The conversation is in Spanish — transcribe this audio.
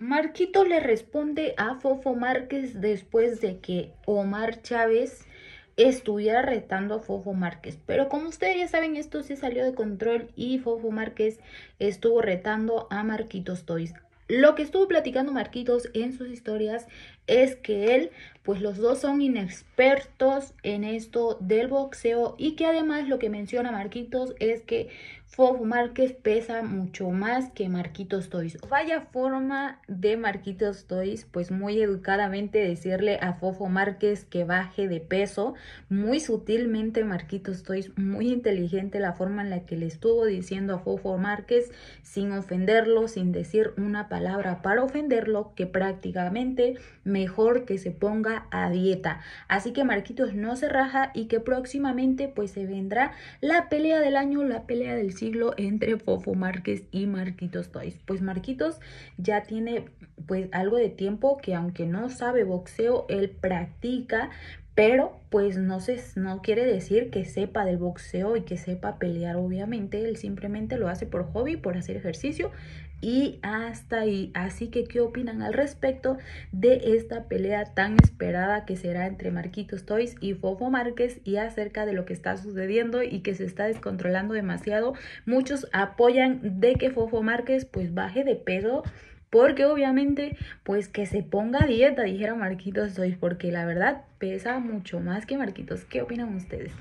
Marquito le responde a Fofo Márquez después de que Omar Chávez estuviera retando a Fofo Márquez. Pero como ustedes ya saben, esto se salió de control y Fofo Márquez estuvo retando a Marquitos Toys. Lo que estuvo platicando Marquitos en sus historias es que él, pues los dos son inexpertos en esto del boxeo y que además lo que menciona Marquitos es que Fofo Márquez pesa mucho más que Marquitos Toys. Vaya forma de Marquitos Toys, pues muy educadamente decirle a Fofo Márquez que baje de peso. Muy sutilmente Marquitos Toys, muy inteligente la forma en la que le estuvo diciendo a Fofo Márquez sin ofenderlo, sin decir una palabra para ofenderlo que prácticamente mejor que se ponga a dieta. Así que Marquitos no se raja y que próximamente pues se vendrá la pelea del año, la pelea del siglo entre Fofo Márquez y Marquitos Toys. Pues Marquitos ya tiene pues algo de tiempo que aunque no sabe boxeo, él practica, pero pues no, se, no quiere decir que sepa del boxeo y que sepa pelear, obviamente, él simplemente lo hace por hobby, por hacer ejercicio y hasta ahí. Así que, ¿qué opinan al respecto de esta pelea tan esperada que será entre Marquitos Toys y Fofo Márquez y acerca de lo que está sucediendo y que se está descontrolando demasiado? Muchos apoyan de que Fofo Márquez pues baje de peso porque obviamente, pues que se ponga dieta, dijeron Marquitos hoy, porque la verdad pesa mucho más que Marquitos. ¿Qué opinan ustedes?